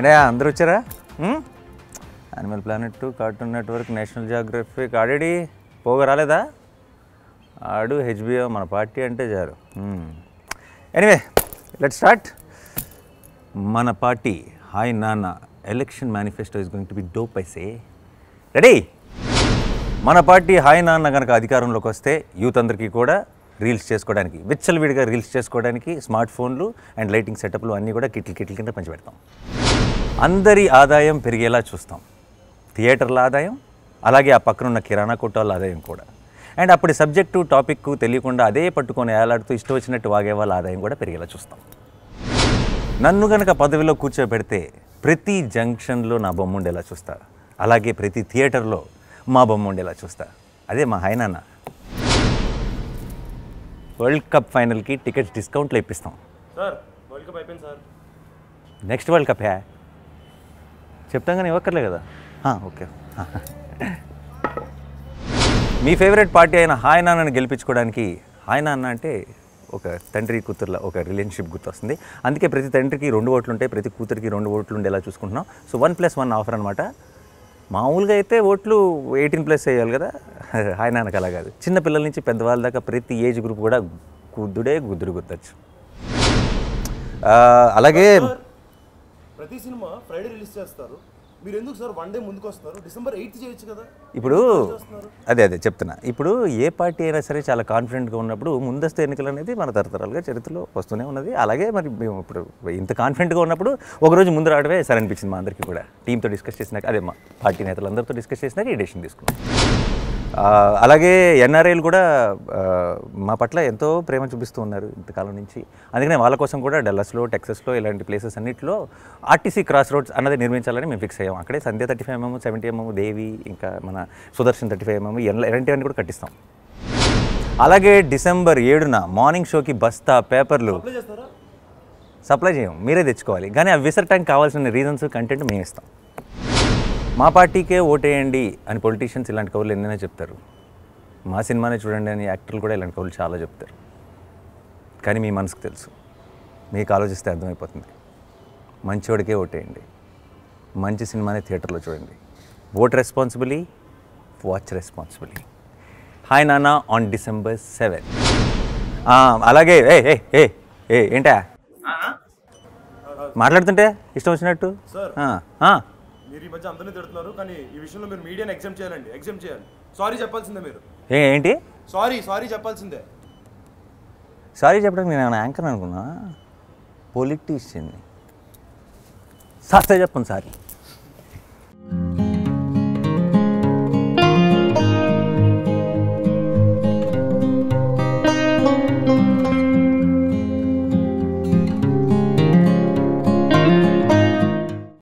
అంటే అందరూ వచ్చారా animal planet to cartoon network national geographic ఆడేడి పోగా రాలేదా ఆడు హెచ్బిఓ మన పార్టీ అంటే జారు ఎనీవే లెట్ స్టార్ట్ మన party hi Nanna election manifesto is going to be dope ఐసే రెడీ మన పార్టీ హాయ్ నాన్న కనుక అధికారంలోకి వస్తే యూత్ అందరికీ కూడా రీల్స్ చేసుకోవడానికి విచ్చలవిడిగా రీల్స్ చేసుకోవడానికి స్మార్ట్ ఫోన్లు అండ్ లైటింగ్ సెటప్లు అన్నీ కూడా కిట్లు కిట్ల కింద పంచిపెడతాం అందరి ఆదాయం పెరిగేలా చూస్తాం థియేటర్ల ఆదాయం అలాగే ఆ పక్కన ఉన్న కిరాణా కుటాల ఆదాయం కూడా అండ్ అప్పుడు సబ్జెక్టు టాపిక్ తెలియకుండా అదే పట్టుకొని ఏలాడుతూ ఇష్టం వచ్చినట్టు వాగే వాళ్ళ ఆదాయం కూడా పెరిగేలా చూస్తాం నన్ను గనక పదవిలో కూర్చోబెడితే ప్రతి జంక్షన్లో నా బొమ్మ ఉండేలా చూస్తా అలాగే ప్రతి థియేటర్లో మా బొమ్మ ఉండేలా చూస్తా అదే మా హైనాన్న వరల్డ్ కప్ ఫైనల్కి టికెట్స్ డిస్కౌంట్లో ఇప్పిస్తాం సార్ వరల్డ్ కప్ అయిపోయింది సార్ నెక్స్ట్ వరల్డ్ కప్ హ్యా చెప్తాం కానీ ఇవ్వక్కర్లే కదా ఓకే మీ ఫేవరెట్ పార్టీ అయిన హాయ్ నాన్నని గెలిపించుకోవడానికి హాయ్ నాన్న అంటే ఒక తండ్రి కూతుర్ల ఒక రిలేషన్షిప్ గుర్తొస్తుంది అందుకే ప్రతి తండ్రికి రెండు ఓట్లు ఉంటాయి ప్రతి కూతురికి రెండు ఓట్లు ఉండేలా చూసుకుంటున్నాం so one plus one offer అనమాట మామూలుగా అయితే ఓట్లు ఎయిటీన్ ప్లస్ వేయాలి కదా ఆయన నాన్నకు అలా కాదు చిన్నపిల్లల నుంచి పెద్దవాళ్ళ దాకా ప్రతి ఏజ్ గ్రూప్ కూడా గుద్దుడే గుద్దుడు గుద్దచ్చు అలాగే ప్రతి సినిమా ఫ్రైడే రిలీజ్ చేస్తారు మీరు ఎందుకు సార్ వన్ డే ముందుకు వస్తున్నారు డిసెంబర్ ఎయిత్ చేయొచ్చు కదా ఇప్పుడు అదే అదే చెప్తున్నా ఇప్పుడు ఏ పార్టీ అయినా సరే చాలా కాన్ఫిడెంట్గా ఉన్నప్పుడు ముందస్తు ఎన్నికలు అనేది మన తరతరాలుగా చరిత్రలో వస్తూనే ఉన్నది అలాగే మరి మేము ఇప్పుడు ఇంత కాన్ఫిడెంట్గా ఉన్నప్పుడు ఒకరోజు ముందు రావడమే సరే అనిపించింది మా అందరికీ కూడా టీంతో డిస్కస్ చేసినాక అదే మా పార్టీ నేతలందరితో డిస్కస్ చేసినాక ఈ డెసిషన్ తీసుకున్నాం అలాగే ఎన్ఆర్ఐలు కూడా మా పట్ల ఎంతో ప్రేమ చూపిస్తూ ఉన్నారు ఇంతకాలం నుంచి అందుకనే వాళ్ళ కోసం కూడా డల్లాస్లో టెక్సస్లో ఇలాంటి ప్లేసెస్ అన్నింటిలో ఆర్టీసీ క్రాస్ రోడ్స్ అన్నది నిర్మించాలని మేము ఫిక్స్ అయ్యాం అక్కడే Sandhya thirty five MM seventy MM Devi ఇంకా మన సుదర్శన్ థర్టీ ఫైవ్ ఎంఎం ఇలాంటివన్నీ కూడా కట్టిస్తాం అలాగే డిసెంబర్ ఏడున మార్నింగ్ షోకి బస్తా పేపర్లు సప్లై చేయం మీరే తెచ్చుకోవాలి కానీ అవి విసరటానికి కావాల్సిన రీజన్స్ కంటెంట్ మేము ఇస్తాం మా పార్టీకే ఓటేయండి అని పొలిటీషియన్స్ ఇలాంటి కవులు ఎన్నైనా చెప్తారు మా సినిమానే చూడండి అని యాక్టర్లు కూడా ఇలాంటి కవులు చాలా చెప్తారు కానీ మీ మనసుకు తెలుసు మీకు ఆలోచిస్తే అర్థమైపోతుంది మంచివాడికే ఓటేయండి మంచి సినిమానే థియేటర్లో చూడండి vote responsibly watch responsibly hi Nanna on December seven అలాగే ఏ ఏ ఏ ఏంటా మాట్లాడుతుంటే ఇష్టం వచ్చినట్టు మీరు ఈ మధ్య అందరినీ తిడుతున్నారు కానీ ఈ విషయంలో మీరు మీడియాని ఎగ్జామ్ చేయాలండి ఎగ్జామ్ చేయాలి సారీ చెప్పాల్సిందే మీరు ఏంటి సారీ సారీ చెప్పాల్సిందే సారీ చెప్పడానికి నేను ఏమైనా యాంకర్ అనుకున్నా పొలిటీషియన్ని సార్ చెప్పండి సారీ